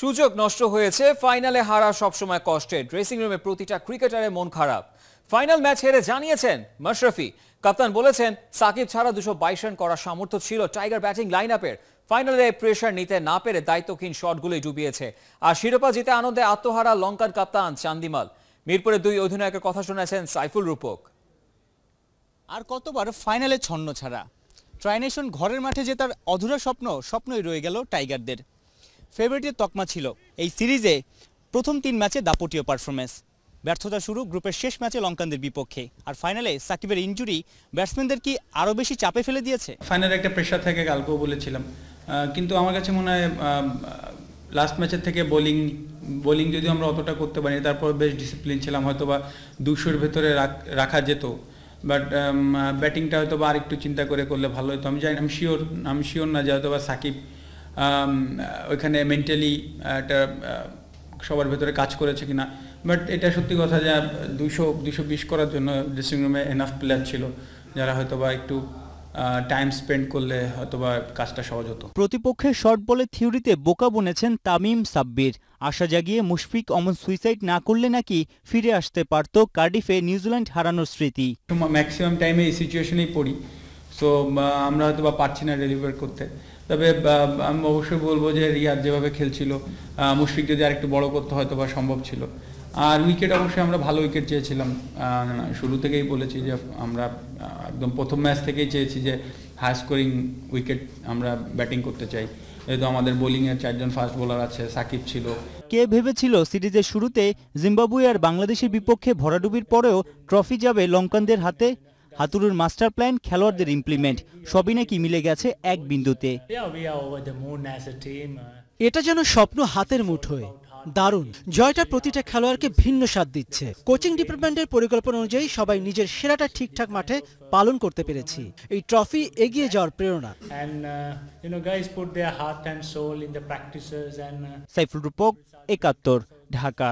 সুযোগ নষ্ট হয়েছে ফাইনালে হারা সবসময় কষ্টে ড্রেসিং রুমে প্রতিটা ক্রিকেটারের মন খারাপ ফাইনাল ম্যাচ হেরে জানিয়েছেন মশরফি কাপ্তান বলেছেন সাকিব ছাড়া দুশো বাইশ রান করার সামর্থ্য ছিল টাইগার ব্যাটিং লাইন আপের ফাইনালে প্রেশার নিতে না পেরে দায়িত্বহীন শটগুলোই ডুবিয়েছে আর শিরোপা জিতে আনন্দে আত্মহারা লঙ্কান কাপ্তান চান্দিমাল মিরপুরে দুই অধিনায়কের কথা শুনেছেন সাইফুল রূপক আর কতবার ফাইনালে ছন্ন ছাড়া ট্রাইনেশন ঘরের মাঠে জেতার অধুরা স্বপ্ন স্বপ্নই রয়ে গেল টাইগারদের ফেভারিটের তকমা ছিল এই সিরিজে প্রথম তিন ম্যাচে দাপটীয় পারফরমেন্স ব্যর্থতা শুরু গ্রুপের শেষ ম্যাচে লঙ্কানদের বিপক্ষে আর ফাইনালে সাকিবের ইঞ্জুরি ব্যাটসম্যানদের কি আরও বেশি চাপে ফেলে দিয়েছে ফাইনালে একটা প্রেশার থেকে কালকেও বলেছিলাম কিন্তু আমার কাছে মনে হয় লাস্ট ম্যাচের থেকে বোলিং বোলিং যদিও আমরা অতটা করতে পারি তারপর বেশ ডিসিপ্লিন ছিলাম হয়তো বা দুশোর ভেতরে রাখা যেত বাট ব্যাটিংটা হয়তো বা আরেকটু চিন্তা করে করলে ভালো হতো আমি জানি আমি শিওর আমি শিওর না যে হয়তো বা সাকিব ওইখানে মেন্টালি একটা সবার ভেতরে কাজ করেছে কিনা বাট এটা সত্যি কথা যে দুশো দুশো বিশ করার জন্য ড্রেসিং রুমে এনাফ প্লেয়ার ছিল যারা হয়তো বা একটু টাইম স্পেন্ড করলে হয়তোবা কাজটা সহজ হতো প্রতিপক্ষের শর্ট বলে থিওরিতে বোকা বনেছেন তামিম সাব্বির আশা জাগিয়ে মুশফিক অমন সুইসাইড না করলে নাকি ফিরে আসতে পারত কার্ডিফে নিউজিল্যান্ড হারানোর স্মৃতি ম্যাক্সিমাম টাইমে এই সিচুয়েশনেই পড়ি সো আমরা হয়তো বা পারছি না ডেলিভার করতে তবে আমি অবশ্যই বলবো যে রিয়াদ যেভাবে খেলছিল মুশফিক যদি আরেকটু বড় করতে হয়তো বা সম্ভব ছিল আর উইকেট অবশ্যই আমরা ভালো উইকেট চেয়েছিলাম শুরু থেকেই বলেছি যে আমরা একদম প্রথম ম্যাচ থেকেই চেয়েছি যে হাই স্কোরিং উইকেট আমরা ব্যাটিং করতে চাই যেহেতু আমাদের বোলিংয়ের চারজন ফাস্ট বোলার আছে সাকিব ছিল কে ভেবেছিল সিরিজের শুরুতে জিম্বাবুয়ে আর বাংলাদেশের বিপক্ষে ভরাডুবির পরেও ট্রফি যাবে লঙ্কানদের হাতে হাতুরুর মাস্টার প্ল্যান খেলোয়াড়দের ইমপ্লিমেন্ট সবই নাকি মিলে গেছে এক বিন্দুতে এটা যেন স্বপ্ন হাতের মুঠোয় দারুণ জয়টা প্রতিটা খেলোয়াড়কে ভিন্ন স্বাদ দিচ্ছে কোচিং ডিপার্টমেন্টের পরিকল্পনা অনুযায়ী সবাই নিজের সেরাটা ঠিকঠাক মাঠে পালন করতে পেরেছি এই ট্রফি এগিয়ে যাওয়ার প্রেরণা uh, uh, সাইফুল রূপক একাত্তর ঢাকা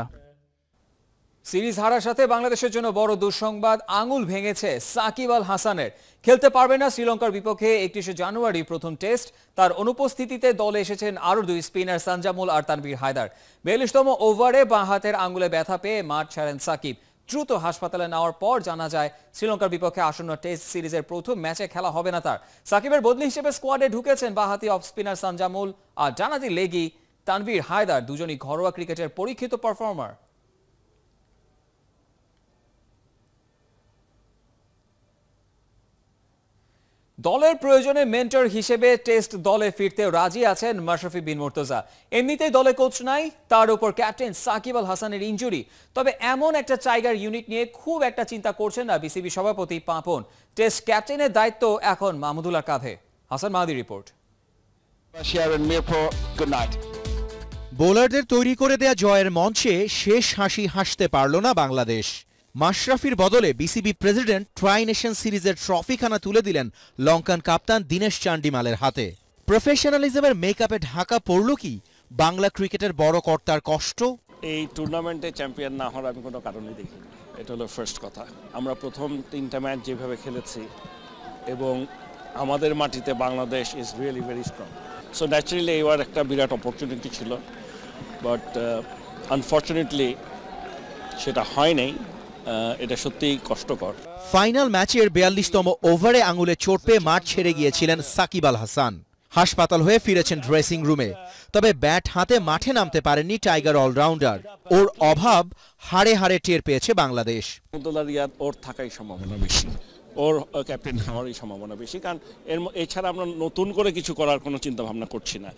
সিরিজ হারার সাথে বাংলাদেশের জন্য বড় দুঃসংবাদ আঙুল ভেঙেছে সাকিব আল হাসানের খেলতে পারবে না শ্রীলঙ্কার বিপক্ষে একত্রিশে জানুয়ারি প্রথম টেস্ট তার অনুপস্থিতিতে দলে এসেছেন আরও দুই স্পিনার সানজামুল আর তানভীর হায়দার বেলিশতম ওভারে বাঁ হাতের আঙুলে ব্যথা পেয়ে মাঠ ছাড়েন সাকিব দ্রুত হাসপাতালে নেওয়ার পর জানা যায় শ্রীলঙ্কার বিপক্ষে আসন্ন টেস্ট সিরিজের প্রথম ম্যাচে খেলা হবে না তার সাকিবের বদলি হিসেবে স্কোয়াডে ঢুকেছেন বাহাতি অফ স্পিনার সানজামুল আর ডানাতি লেগি তানভীর হায়দার দুজনই ঘরোয়া ক্রিকেটের পরীক্ষিত পারফর্মার দলের প্রয়োজনে মেন্টর হিসেবে টেস্ট দলে ফিরতে রাজি আছেন মাশরাফি বিন মোর্তজা এমনিতেই দলে কোচ নাই তার উপর ক্যাপ্টেন সাকিব আল হাসানের ইঞ্জুরি তবে এমন একটা টাইগার ইউনিট নিয়ে খুব একটা চিন্তা করছেন না বিসিবি সভাপতি পাপন টেস্ট ক্যাপ্টেনের দায়িত্ব এখন মাহমুদুল্লাহ কাঁধে হাসান মাহাদি রিপোর্ট বোলারদের তৈরি করে দেয়া জয়ের মঞ্চে শেষ হাসি হাসতে পারল না বাংলাদেশ মাশরাফির বদলে বিসিবি প্রেসিডেন্ট ট্রাই নেশন সিরিজের ট্রফিখানা তুলে দিলেন লঙ্কান কাপ্তান দীনেশ চান্ডিমালের হাতে প্রফেশনালিজমের মেকআপে ঢাকা পড়ল কি বাংলা ক্রিকেটের বড় কর্তার কষ্ট এই টুর্নামেন্টে চ্যাম্পিয়ন না হওয়ার আমি কোনো কারণই দেখি এটা হলো ফার্স্ট কথা আমরা প্রথম তিনটা ম্যাচ যেভাবে খেলেছি এবং আমাদের মাটিতে Bangladesh is really very strong so naturally এবার একটা বিরাট অপরচুনিটি ছিল বাট আনফর্চুনেটলি uh, সেটা হয় নাই এটা সত্যিই কষ্টকর ফাইনাল ম্যাচের বিয়াল্লিশতম ওভারে আঙুলে চোট পেয়ে মাঠ ছেড়ে গিয়েছিলেন সাকিব আল হাসান হাসপাতাল হয়ে ফিরেছেন ড্রেসিং রুমে তবে ব্যাট হাতে মাঠে নামতে পারেননি টাইগার অলরাউন্ডার ওর অভাব হাড়ে হাড়ে টের পেয়েছে বাংলাদেশ ওর থাকাই সম্ভাবনা বেশি ওর ক্যাপ্টেন হওয়ারই সম্ভাবনা বেশি কারণ এর এছাড়া আমরা নতুন করে কিছু করার কোনো ভাবনা করছি না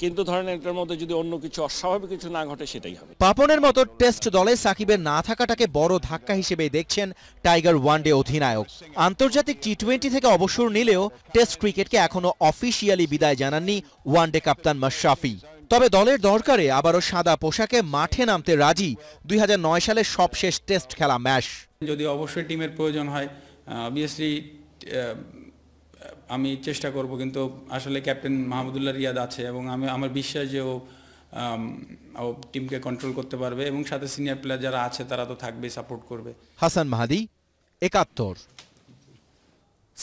কিন্তু ধরেন এটার মধ্যে যদি অন্য কিছু অস্বাভাবিক কিছু না ঘটে সেটাই হবে পাপনের মতো টেস্ট দলে সাকিবের না থাকাটাকে বড় ধাক্কা হিসেবে দেখছেন টাইগার ওয়ানডে অধিনায়ক আন্তর্জাতিক টি টোয়েন্টি থেকে অবসর নিলেও টেস্ট ক্রিকেটকে এখনো অফিসিয়ালি বিদায় জানাননি ওয়ানডে কাপ্তান মাশরাফি তবে দলের দরকারে আবারও সাদা পোশাকে মাঠে নামতে রাজি দুই সালের সবশেষ টেস্ট খেলা ম্যাচ যদি অবশ্যই টিমের প্রয়োজন হয় অবভিয়াসলি uh, uh, আমি চেষ্টা করব কিন্তু আসলে ক্যাপ্টেন মাহমুদুল্লাহ রিয়াদ আছে এবং আমি আমার বিশ্বাস যে ও um, ও টিমকে কন্ট্রোল করতে পারবে এবং সাথে সিনিয়র প্লেয়ার যারা আছে তারা তো থাকবে সাপোর্ট করবে হাসান মাহাদি একাত্তর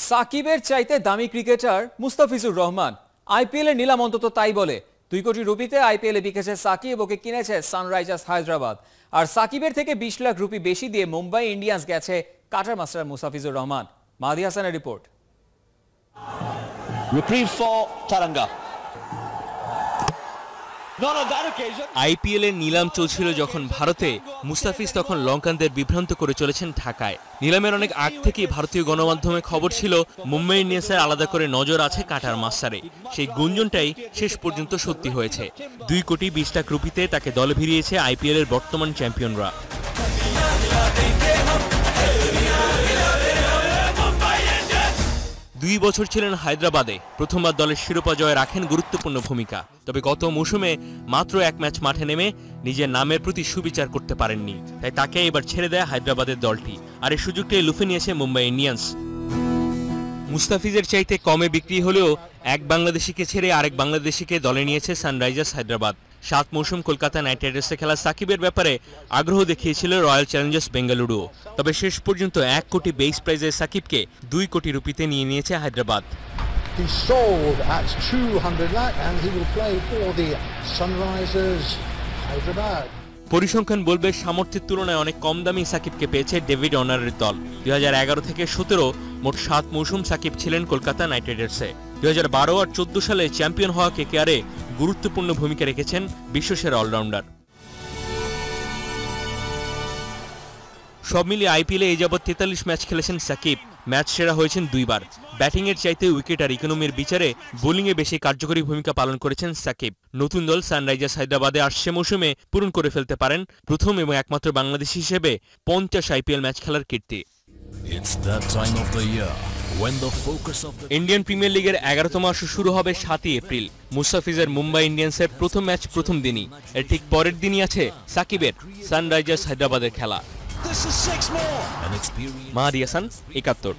সাকিবের চাইতে দামি ক্রিকেটার মুস্তাফিজুর রহমান আইপিএল এর নিলাম অন্তত তাই বলে দুই কোটি রুপিতে আইপিএল এ বিকেছে সাকিব ওকে কিনেছে সানরাইজার্স হায়দ্রাবাদ আর সাকিবের থেকে বিশ লাখ রুপি বেশি দিয়ে মুম্বাই ইন্ডিয়ান্স গেছে কাটার মাস্টার মুসাফিজুর রহমান মাহদি হাসানের রিপোর্ট আইপিএল এর আইপিএলের নিলাম চলছিল যখন ভারতে মুস্তাফিজ তখন লঙ্কানদের বিভ্রান্ত করে চলেছেন ঢাকায় নিলামের অনেক আগ থেকেই ভারতীয় গণমাধ্যমে খবর ছিল মুম্বাই ইন্ডিয়ান্সের আলাদা করে নজর আছে কাটার মাস্টারে সেই গুঞ্জনটাই শেষ পর্যন্ত সত্যি হয়েছে দুই কোটি বিশ লাখ রুপিতে তাকে দলে ভিড়িয়েছে আইপিএলের বর্তমান চ্যাম্পিয়নরা দুই বছর ছিলেন হায়দ্রাবাদে প্রথমবার দলের শিরোপা জয়ে রাখেন গুরুত্বপূর্ণ ভূমিকা তবে গত মৌসুমে মাত্র এক ম্যাচ মাঠে নেমে নিজের নামের প্রতি সুবিচার করতে পারেননি তাই তাকে এবার ছেড়ে দেয় হায়দ্রাবাদের দলটি আর এই সুযোগটাই লুফে নিয়েছে মুম্বাই ইন্ডিয়ান্স মুস্তাফিজের চাইতে কমে বিক্রি হলেও এক বাংলাদেশিকে ছেড়ে আরেক বাংলাদেশিকে দলে নিয়েছে সানরাইজার্স হায়দ্রাবাদ সাত মৌসুম কলকাতা নাইট রাইডার্সে খেলা সাকিবের ব্যাপারে আগ্রহ দেখিয়েছিল রয়্যাল চ্যালেঞ্জার্স বেঙ্গালুরু তবে শেষ পর্যন্ত এক কোটি বেইস প্রাইজে সাকিবকে দুই কোটি রুপিতে নিয়ে নিয়েছে হায়দ্রাবাদ পরিসংখ্যান বলবে সামর্থ্যের তুলনায় অনেক কম দামি সাকিবকে পেয়েছে ডেভিড অনারের দল দুই থেকে সতেরো মোট সাত মৌসুম সাকিব ছিলেন কলকাতা নাইট রাইডার্সে দুই আর চোদ্দ সালে চ্যাম্পিয়ন হওয়া কেকেআরে গুরুত্বপূর্ণ ভূমিকা রেখেছেন বিশ্বসেরা অলরাউন্ডার সব মিলিয়ে আইপিএলে এই যাবৎ তেতাল্লিশ ম্যাচ খেলেছেন সাকিব ম্যাচ সেরা হয়েছেন দুইবার ব্যাটিংয়ের চাইতে উইকেট আর ইকোনমির বিচারে বোলিংয়ে বেশি কার্যকরী ভূমিকা পালন করেছেন সাকিব নতুন দল সানরাইজার্স হায়দ্রাবাদে আসছে মৌসুমে পূরণ করে ফেলতে পারেন প্রথম এবং একমাত্র বাংলাদেশ হিসেবে পঞ্চাশ আইপিএল ম্যাচ খেলার কীর্তি ইন্ডিয়ান প্রিমিয়ার লিগের এগারোতম আসর শুরু হবে সাতই এপ্রিল মুস্তাফিজের মুম্বাই ইন্ডিয়ান্সের প্রথম ম্যাচ প্রথম দিনই এর ঠিক পরের দিনই আছে সাকিবের সানরাইজার্স হায়দ্রাবাদের খেলা মাহাদিয়াসান একাত্তর